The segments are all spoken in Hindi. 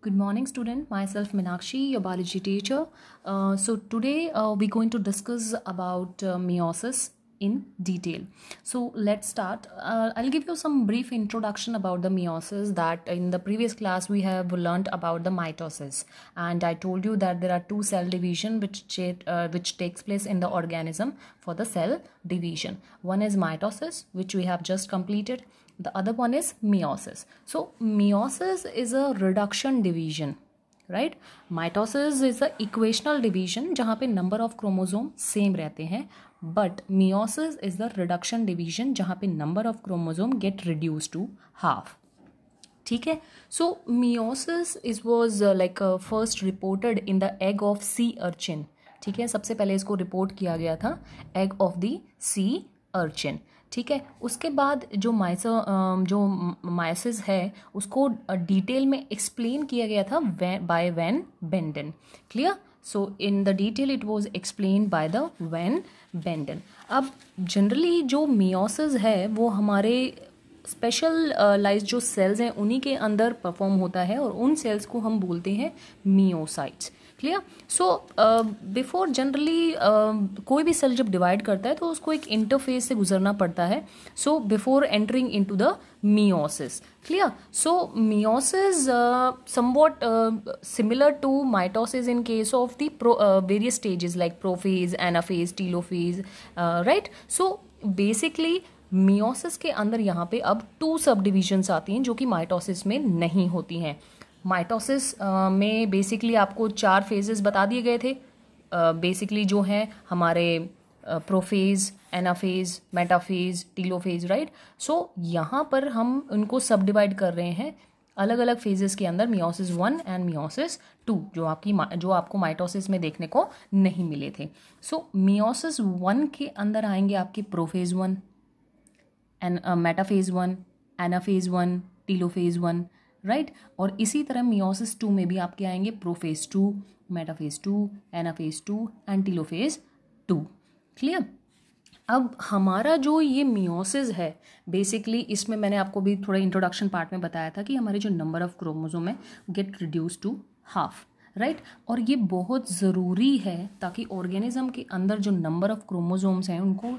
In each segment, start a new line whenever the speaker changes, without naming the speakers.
Good morning, student. Myself, Minakshi, your biology teacher. Uh, so today uh, we're going to discuss about uh, meiosis in detail. So let's start. Uh, I'll give you some brief introduction about the meiosis that in the previous class we have learned about the mitosis and I told you that there are two cell division which, uh, which takes place in the organism for the cell division. One is mitosis which we have just completed the other one is meiosis so meiosis is a reduction division right mitosis is a equational division जहाँ पे नंबर ऑफ क्रोमोजोम सेम रहते हैं but meiosis is the reduction division जहाँ पे number of chromosome get reduce to half ठीक है so meiosis is was like first reported in the egg of sea urchin ठीक है सबसे पहले इसको रिपोर्ट किया गया था egg of the sea urchin ठीक है उसके बाद जो माइस जो माइसिस है उसको डिटेल में एक्सप्लेन किया गया था by Van Beneden clear so in the detail it was explain by the Van Beneden अब जनरली जो मियोसिस है वो हमारे स्पेशलाइज जो सेल्स हैं उन्हीं के अंदर परफॉर्म होता है और उन सेल्स को हम बोलते हैं meiocytes clear so before generally कोई भी सेल जब डिवाइड करता है तो उसको एक इंटरफेस से गुजरना पड़ता है so before entering in to the meiosis clear so meiosis somewhat similar to mitosis in case of the various stages like prophase anaphase telophase right so basically मियोसिस के अंदर यहाँ पे अब टू सब डिविजन्स आती हैं जो कि माइटोसिस में नहीं होती हैं माइटोसिस में बेसिकली आपको चार फेजेस बता दिए गए थे बेसिकली जो हैं हमारे prophase anaphase metaphase telophase right so यहाँ पर हम उनको सब डिवाइड कर रहे हैं अलग अलग फेजेस के अंदर meiosis one and meiosis two जो आपकी जो आपको माइटोसिस में देखने को नहीं मिले थे सो मियोसिस वन के अंदर आएंगे आपके prophase one and metaphase one anaphase one telophase one right और इसी तरह मियोसिस टू में भी आपके आएंगे prophase two metaphase two anaphase two and telophase two clear अब हमारा जो ये मियोसिस है बेसिकली इसमें मैंने आपको भी थोड़ा इंट्रोडक्शन पार्ट में बताया था कि हमारे जो नंबर ऑफ क्रोमोजोम है get reduce to half right और ये बहुत ज़रूरी है ताकि ऑर्गेनिज्म के अंदर जो नंबर ऑफ क्रोमोजोम्स हैं उनको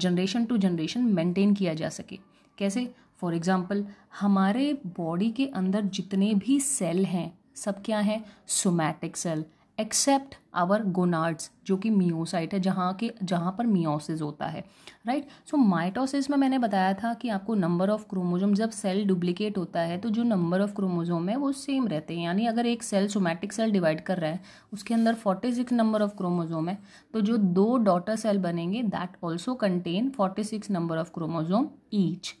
जनरेशन टू जनरेशन मेंटेन किया जा सके कैसे फॉर एग्ज़ाम्पल हमारे बॉडी के अंदर जितने भी सेल हैं सब क्या हैं somatic cell except our gonads जो कि मियोसाइट है जहाँ के जहाँ पर मियोसिस होता है राइट सो माइटोसिस में मैंने बताया था कि आपको नंबर ऑफ क्रोमोजोम जब सेल डुप्लीकेट होता है तो जो नंबर ऑफ क्रोमोजोम है वो सेम रहते हैं यानी अगर एक सेल सोमैटिक सेल डिवाइड कर रहा है उसके अंदर forty six number of chromosome है तो जो दो डॉटर सेल बनेंगे that also contain forty six number of chromosome each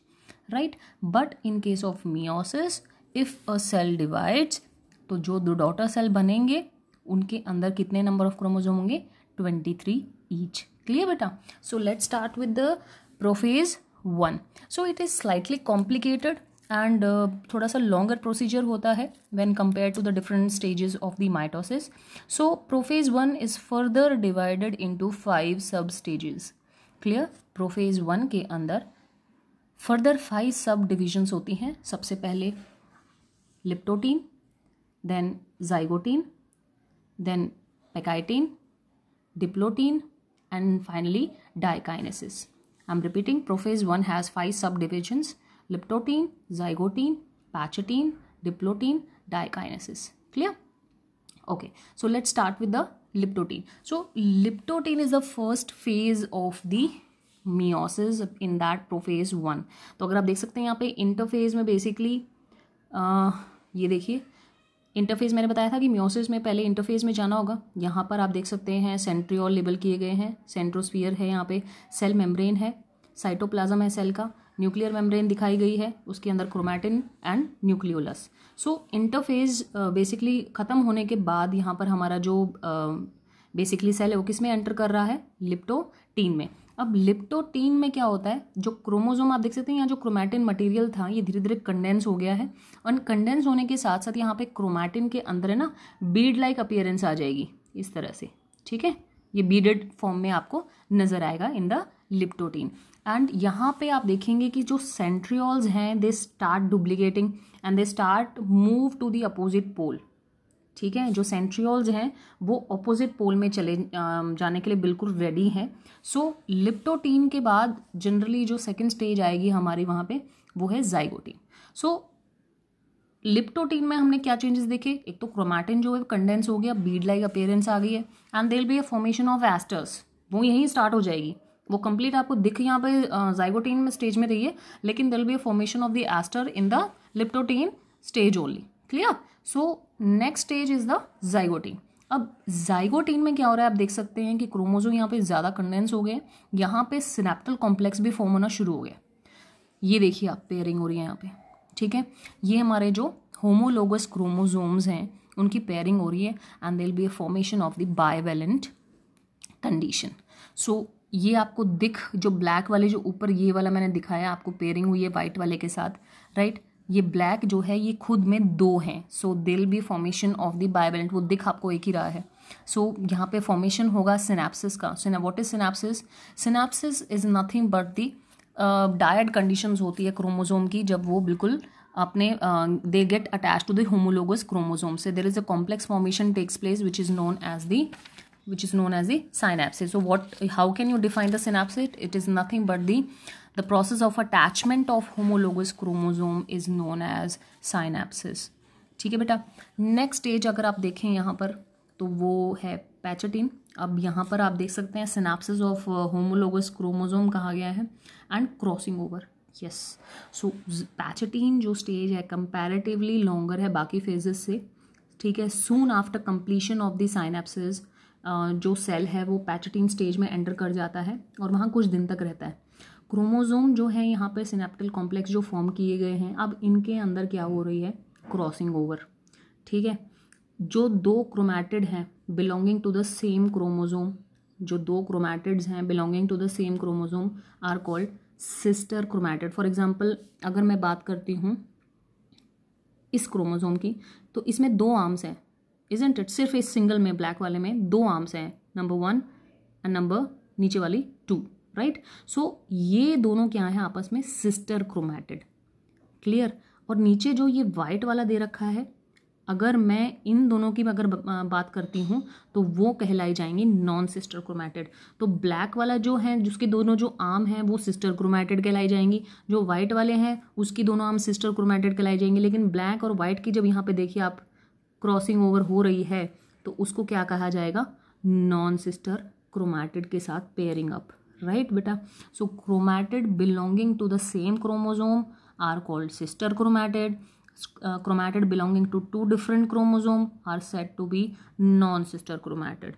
right but in case of meiosis if a cell divides तो जो दो डॉटर सेल बनेंगे उनके अंदर कितने नंबर ऑफ क्रोमोजोम होंगे ट्वेंटी थ्री ईच क्लियर बेटा so let start with the prophase one so it is slightly complicated and थोड़ा सा लॉन्गर प्रोसीजर होता है when compare to the different stages of the mitosis so prophase one is further divided into five sub stages clear prophase one के अंदर फर्दर फाइव सब डिविजन्स होती हैं सबसे पहले leptotene then zygotene then pachytene diplotene and finally diakinesis I am repeating prophase one has five sub divisions leptotene zygotene pachytene diplotene diakinesis clear okay so let start with the leptotene so leptotene is the first phase of the meiosis in that prophase one तो अगर आप देख सकते हैं यहाँ पे इंटरफेज में बेसिकली ये देखिए इंटरफेज मैंने बताया था कि मियोसिस में पहले इंटरफेज में जाना होगा यहाँ पर आप देख सकते हैं सेंट्रियोल लेबल किए गए हैं सेंट्रोस्फियर है यहाँ पे सेल मेम्ब्रेन है साइटोप्लाज्म है सेल का न्यूक्लियर मेम्ब्रेन दिखाई गई है उसके अंदर chromatin and nucleolus so interphase basically ख़त्म होने के बाद यहाँ पर हमारा जो बेसिकली uh, सेल है वो किस में एंटर कर रहा है लिप्टोटीन में अब लिप्टोटीन में क्या होता है जो क्रोमोजोम आप देख सकते हैं यहाँ जो क्रोमैटिन मटेरियल था ये धीरे धीरे कंडेंस हो गया है और कंडेंस होने के साथ साथ यहाँ पे क्रोमैटिन के अंदर है ना बीड लाइक अपियरेंस आ जाएगी इस तरह से ठीक है ये बीडेड फॉर्म में आपको नजर आएगा इन द लिप्टोटीन एंड यहाँ पे आप देखेंगे कि जो सेंट्रियोल्स हैं they start duplicating and they start move to the opposite pole ठीक है जो सेंट्रियोल्स हैं वो ऑपोजिट पोल में चले जाने के लिए बिल्कुल रेडी हैं सो लिप्टोटीन के बाद जनरली जो सेकेंड स्टेज आएगी हमारी वहाँ पे वो है जाइगोटीन सो लिप्टोटीन में हमने क्या चेंजेस देखे एक तो क्रोमैटिन जो है कंडेंस हो गया बीड लाइक अपेयरेंस आ गई है and there be a formation of asters वो यहीं स्टार्ट हो जाएगी वो कंप्लीट आपको दिख यहाँ पे जाइगोटीन में स्टेज में रही है लेकिन there be a formation of the aster in the leptotene stage only clear so next stage is the zygotene अब जाइगोटीन में क्या हो रहा है आप देख सकते हैं कि क्रोमोजोम यहाँ पे ज़्यादा कंडेंस हो गए यहाँ पे सिनेप्टल कॉम्प्लेक्स भी फॉर्म होना शुरू हो गया ये देखिए आप पेयरिंग हो रही है यहाँ पे ठीक है ये हमारे जो होमोलोगस क्रोमोजोम्स हैं उनकी पेयरिंग हो रही है and there'll be a formation of the bivalent condition सो ये आपको दिख जो ब्लैक वाले जो ऊपर ये वाला मैंने दिखाया आपको पेयरिंग हुई है वाइट वाले के साथ राइट ये ब्लैक जो है ये खुद में दो हैं so there'll be formation of the bivalent वो दिख आपको एक ही रहा है सो so, यहाँ पे फॉर्मेशन होगा सिनेप्सिस का what is synapsis synapsis is nothing but the diet condition होती है क्रोमोजोम की जब वो बिल्कुल अपने they get attach to the homologous chromosome से there is a complex formation takes place which is known as the which is known as the synapses so what how can you define the synapsis it is nothing but the The process of attachment of homologous chromosome is known as synapsis. ठीक है बेटा नेक्स्ट स्टेज अगर आप देखें यहाँ पर तो वो है पैचटीन अब यहाँ पर आप देख सकते हैं सिनाप्सिस ऑफ होमोलोगस क्रोमोजोम कहा गया है and crossing over yes so pachytene जो स्टेज है कंपैरेटिवली लॉन्गर है बाकी फेजेस से ठीक है soon after completion of the synapsis जो सेल है वो पैचटीन स्टेज में एंटर कर जाता है और वहाँ कुछ दिन तक रहता है क्रोमोजोम जो है यहाँ पे सिनेप्टल कॉम्प्लेक्स जो फॉर्म किए गए हैं अब इनके अंदर क्या हो रही है क्रॉसिंग ओवर ठीक है जो दो क्रोमैटिड हैं belonging to the same chromosome जो दो क्रोमैटिड्स हैं belonging to the same chromosome are called sister chromatid for example अगर मैं बात करती हूँ इस क्रोमोजोम की तो इसमें दो आर्म्स हैं इजेंट इट सिर्फ इस सिंगल में ब्लैक वाले में दो आर्म्स हैं नंबर वन एंड नंबर नीचे वाली टू राइट सो ये दोनों क्या है आपस में सिस्टर क्रोमैटिड क्लियर और नीचे जो ये वाइट वाला दे रखा है अगर मैं इन दोनों की अगर बात करती हूँ तो वो कहलाई जाएंगी नॉन सिस्टर क्रोमैटेड तो ब्लैक वाला जो है जिसके दोनों जो आम हैं वो सिस्टर क्रोमैटेड कहलाई जाएंगी जो वाइट वाले हैं उसकी दोनों आम सिस्टर क्रोमैटेड कहलाई जाएंगी लेकिन ब्लैक और वाइट की जब यहाँ पे देखिए आप क्रॉसिंग ओवर हो रही है तो उसको क्या कहा जाएगा नॉन सिस्टर क्रोमैटेड के साथ पेयरिंग अप राइट बेटा so chromatid belonging to the same chromosome are called sister chromatid chromatid belonging to two different chromosome are said to be non sister chromatid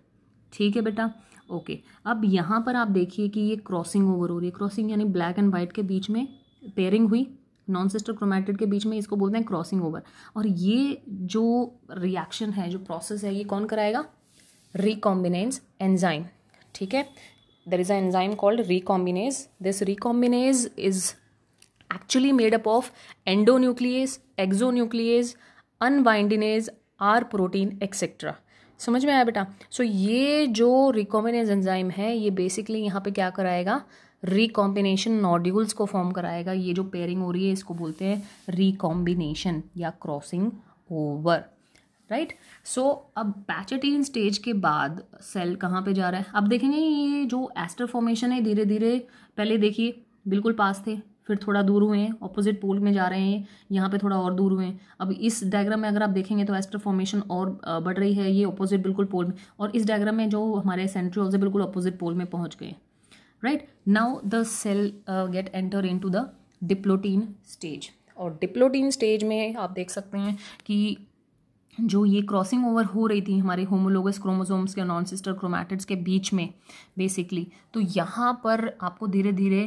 ठीक है बेटा ओके अब यहाँ पर आप देखिए कि ये क्रॉसिंग ओवर हो रही है क्रॉसिंग यानी ब्लैक एंड वाइट के बीच में पेयरिंग हुई नॉन सिस्टर क्रोमैटिड के बीच में इसको बोलते हैं क्रॉसिंग ओवर और ये जो रिएक्शन है जो प्रोसेस है ये कौन कराएगा रिकॉम्बिनेंस एंजाइम ठीक है there is an enzyme called recombinase this recombinase is actually made up of endonuclease exonuclease unwindase are protein etcetera समझ में आया बेटा सो so, ये जो रिकॉम्बिनेज एंजाइम है ये बेसिकली यहाँ पे क्या कराएगा रिकॉम्बिनेशन नॉड्यूल्स को फॉर्म कराएगा ये जो पेयरिंग हो रही है इसको बोलते हैं रिकॉम्बिनेशन या क्रॉसिंग ओवर राइट सो अब पैचटीन स्टेज के बाद सेल कहाँ पे जा रहा है अब देखेंगे ये जो एस्टर फॉर्मेशन है धीरे धीरे पहले देखिए बिल्कुल पास थे फिर थोड़ा दूर हुए हैं ऑपोजिट पोल में जा रहे हैं यहाँ पे थोड़ा और दूर हुए हैं अब इस डायग्राम में अगर आप देखेंगे तो एस्टर फॉर्मेशन और बढ़ रही है ये ऑपोजिट बिल्कुल पोल में और इस डायग्राम में जो हमारे सेंट्री है बिल्कुल अपोजिट पोल में पहुँच गए right now the cell get enter in to the diplotene stage और डिप्लोटीन स्टेज में आप देख सकते हैं कि जो ये क्रॉसिंग ओवर हो रही थी हमारे होमोलोगस क्रोमोसोम्स के नॉन सिस्टर क्रोमैटिड्स के बीच में बेसिकली तो यहाँ पर आपको धीरे धीरे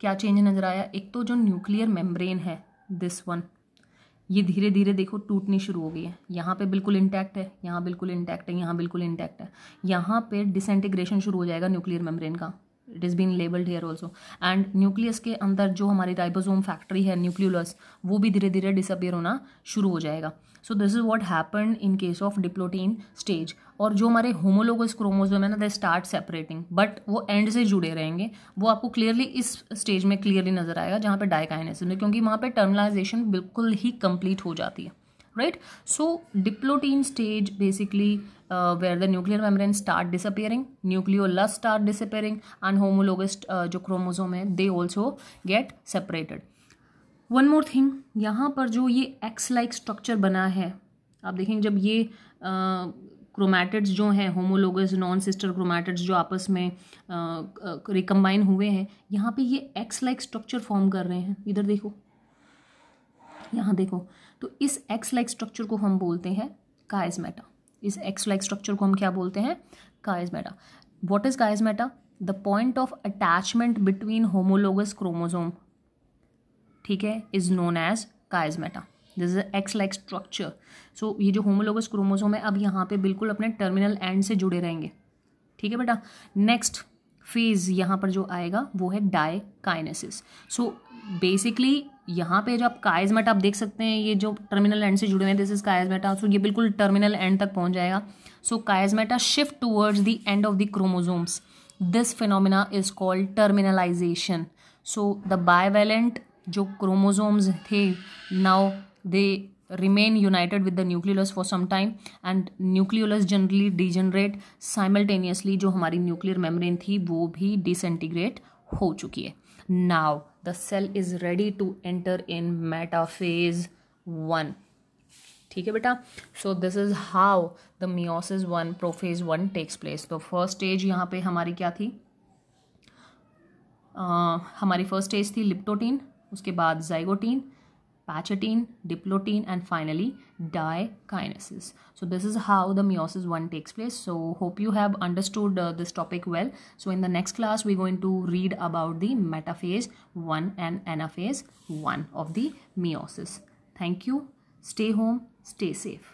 क्या चेंज नज़र आया एक तो जो न्यूक्लियर मेम्ब्रेन है दिस वन ये धीरे धीरे देखो टूटनी शुरू हो गई है यहाँ पे बिल्कुल इंटैक्ट है यहाँ बिल्कुल इंटैक्ट है यहाँ बिल्कुल इंटैक्ट है यहाँ पे डिसइंटीग्रेशन शुरू हो जाएगा न्यूक्लियर मेम्ब्रेन का it is been labelled here also and nucleus के अंदर जो हमारी राइबोसोम फैक्ट्री है न्यूक्लियस वो भी धीरे धीरे डिसअपियर होना शुरू हो जाएगा so this is what happen in case of diplotene stage और जो हमारे होमोलोगस क्रोमोजोम है ना दे स्टार्ट सेपरेटिंग बट वो एंड से जुड़े रहेंगे वो आपको क्लियरली इस स्टेज में क्लियरली नजर आएगा जहाँ पे डायकाइनेसिस क्योंकि वहाँ पे टर्मलाइजेशन बिल्कुल ही कंप्लीट हो जाती है right so diplotene stage basically where the nuclear membrane start disappearing nucleolus start disappearing and homologous जो क्रोमोजोम है they also get separated one more thing यहाँ पर जो ये एक्स लाइक स्ट्रक्चर बना है आप देखेंगे जब ये क्रोमैटिड्स जो हैं होमोलोगस नॉन सिस्टर क्रोमैटिड्स जो आपस में रिकम्बाइन हुए हैं यहाँ पे ये एक्स लाइक स्ट्रक्चर फॉर्म कर रहे हैं इधर देखो यहाँ देखो तो इस एक्स लाइक स्ट्रक्चर को हम बोलते हैं कायजमेटा इस एक्स लाइक स्ट्रक्चर को हम क्या बोलते हैं chiasmata what is chiasmata the point of attachment between homologous chromosome ठीक है is known as chiasmata this is X like structure so ये जो होमोलोगस क्रोमोसोम है अब यहाँ पे बिल्कुल अपने टर्मिनल एंड से जुड़े रहेंगे ठीक है बेटा नेक्स्ट फेज यहाँ पर जो आएगा वो है डाई काइनेसिस सो बेसिकली यहाँ पे जो आप काइजमेटा आप देख सकते हैं ये जो टर्मिनल एंड से जुड़े हुए हैं दिस इज काइजमेटा सो ये बिल्कुल टर्मिनल एंड तक पहुँच जाएगा so chiasmata shift towards the end of the chromosomes this phenomena is called terminalisation so the bivalent जो क्रोमोजोम्स थे now they remain united with the nucleolus for some time and nucleolus generally degenerate simultaneously जो हमारी न्यूक्लियर मेम्ब्रेन थी वो भी डिसंटीग्रेट हो चुकी है now the cell is ready to enter in metaphase one ठीक है बेटा so this is how the meiosis one prophase one takes place तो फर्स्ट स्टेज यहाँ पे हमारी क्या थी uh, हमारी फर्स्ट स्टेज थी लिप्टोटीन उसके बाद zygotene pachytene diplotene and finally diakinesis so this is how the meiosis one takes place so hope you have understood this topic well so in the next class we going to read about the metaphase one and anaphase one of the meiosis thank you stay home stay safe